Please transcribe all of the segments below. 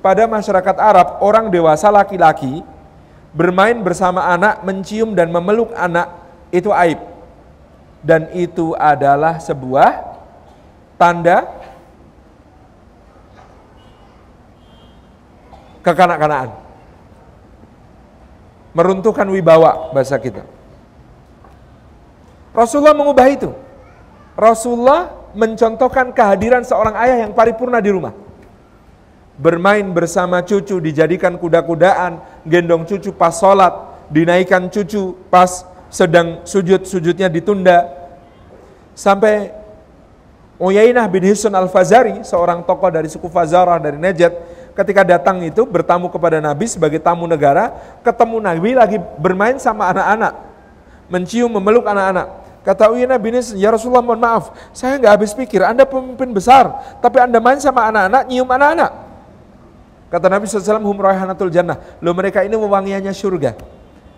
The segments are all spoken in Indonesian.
Pada masyarakat Arab, orang dewasa laki-laki bermain bersama anak, mencium dan memeluk anak itu aib. Dan itu adalah sebuah tanda kekanak kanakan Meruntuhkan wibawa bahasa kita. Rasulullah mengubah itu. Rasulullah mencontohkan kehadiran seorang ayah yang paripurna di rumah bermain bersama cucu, dijadikan kuda-kudaan, gendong cucu pas sholat, dinaikkan cucu pas sedang sujud, sujudnya ditunda. Sampai Uyainah bin Hisun al-Fazari, seorang tokoh dari suku Fazarah dari Nejat, ketika datang itu bertamu kepada Nabi sebagai tamu negara, ketemu Nabi lagi bermain sama anak-anak, mencium, memeluk anak-anak. Kata Uyainah bin Hisun, ya Rasulullah mohon maaf, saya nggak habis pikir, Anda pemimpin besar, tapi Anda main sama anak-anak, nyium anak-anak. Kata Nabi SAW, hum raihanatul jannah. Loh mereka ini wewangiannya surga.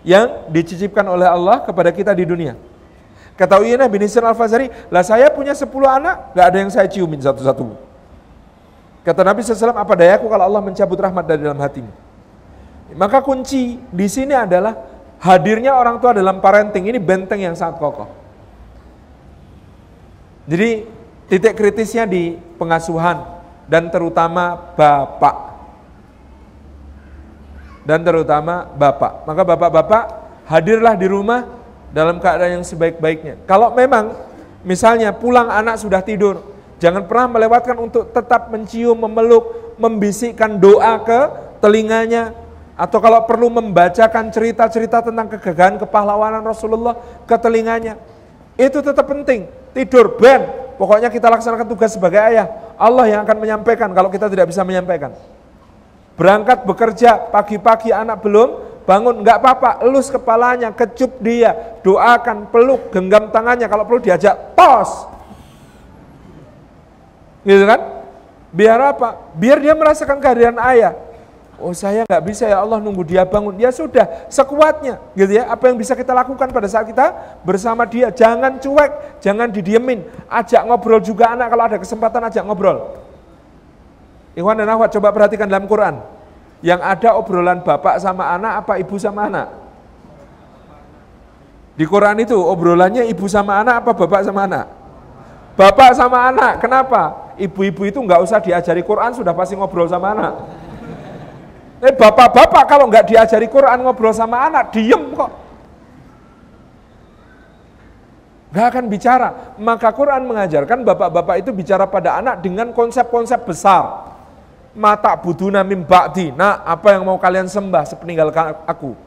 Yang dicicipkan oleh Allah kepada kita di dunia. Kata Uyinah bin Hisn al-Fazari, lah saya punya sepuluh anak, gak ada yang saya ciumin satu-satu. Kata Nabi SAW, apa dayaku kalau Allah mencabut rahmat dari dalam hatimu. Maka kunci di sini adalah hadirnya orang tua dalam parenting. Ini benteng yang sangat kokoh. Jadi titik kritisnya di pengasuhan dan terutama bapak dan terutama bapak. Maka bapak-bapak hadirlah di rumah dalam keadaan yang sebaik-baiknya. Kalau memang misalnya pulang anak sudah tidur, jangan pernah melewatkan untuk tetap mencium, memeluk, membisikkan doa ke telinganya, atau kalau perlu membacakan cerita-cerita tentang kegagahan kepahlawanan Rasulullah ke telinganya. Itu tetap penting. Tidur ben. Pokoknya kita laksanakan tugas sebagai ayah. Allah yang akan menyampaikan kalau kita tidak bisa menyampaikan. Berangkat bekerja, pagi-pagi anak belum bangun, nggak apa-apa, elus kepalanya, kecup dia, doakan, peluk, genggam tangannya, kalau perlu diajak tos. Gitu kan? Biar apa? Biar dia merasakan kehadiran ayah. Oh saya nggak bisa ya Allah nunggu dia bangun. Ya sudah, sekuatnya gitu ya. Apa yang bisa kita lakukan pada saat kita bersama dia. Jangan cuek, jangan didiemin. Ajak ngobrol juga anak kalau ada kesempatan ajak ngobrol. Ikhwan dan akhwat, coba perhatikan dalam Quran. Yang ada obrolan bapak sama anak, apa ibu sama anak? Di Quran itu obrolannya ibu sama anak, apa bapak sama anak? Bapak sama anak, kenapa? Ibu-ibu itu nggak usah diajari Quran, sudah pasti ngobrol sama anak. Eh bapak-bapak kalau nggak diajari Quran ngobrol sama anak, diem kok. Gak akan bicara. Maka Quran mengajarkan bapak-bapak itu bicara pada anak dengan konsep-konsep besar mata buduna mim nak apa yang mau kalian sembah sepeninggal aku.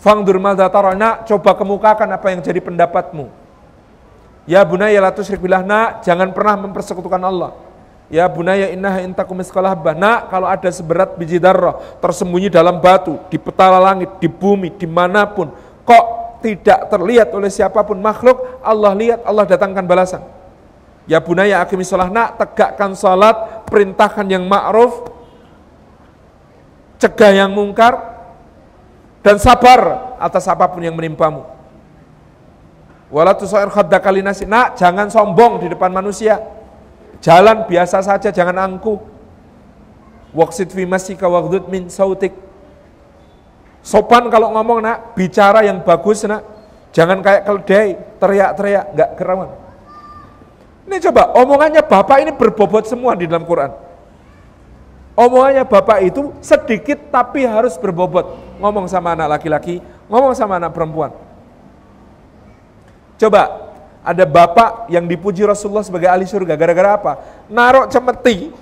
Fangdur madza nak coba kemukakan apa yang jadi pendapatmu. Ya bunaya la tusyrik billah nak, jangan pernah mempersekutukan Allah. Ya bunaya innaha intakum miskalah nak kalau ada seberat biji darah tersembunyi dalam batu, di petala langit, di bumi, dimanapun, kok tidak terlihat oleh siapapun makhluk, Allah lihat, Allah datangkan balasan. Ya bunaya akimi sholah, nak tegakkan sholat, perintahkan yang ma'ruf, cegah yang mungkar, dan sabar atas apapun yang menimpamu. Wala tusair khaddakali nasi, nak jangan sombong di depan manusia. Jalan biasa saja, jangan angkuh. Waksid fi masika wagdud min sautik. Sopan kalau ngomong nak, bicara yang bagus nak. Jangan kayak keledai, teriak-teriak, nggak kerawan. Ini coba, omongannya Bapak ini berbobot semua di dalam Quran. Omongannya Bapak itu sedikit tapi harus berbobot. Ngomong sama anak laki-laki, ngomong sama anak perempuan. Coba, ada Bapak yang dipuji Rasulullah sebagai ahli surga. Gara-gara apa? Narok cemeti,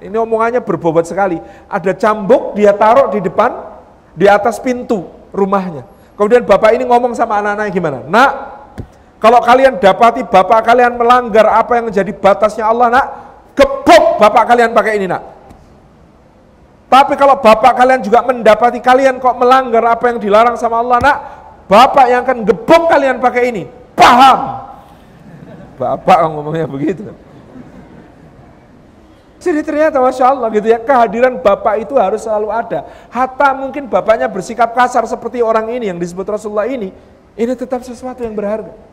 ini omongannya berbobot sekali. Ada cambuk dia taruh di depan, di atas pintu rumahnya. Kemudian Bapak ini ngomong sama anak-anaknya gimana? Nak, kalau kalian dapati bapak kalian melanggar apa yang menjadi batasnya Allah nak, gebuk bapak kalian pakai ini nak. Tapi kalau bapak kalian juga mendapati kalian kok melanggar apa yang dilarang sama Allah nak, bapak yang akan gebuk kalian pakai ini. Paham? Bapak ngomongnya begitu. Jadi ternyata Masya Allah gitu ya, kehadiran Bapak itu harus selalu ada. Hatta mungkin Bapaknya bersikap kasar seperti orang ini yang disebut Rasulullah ini, ini tetap sesuatu yang berharga.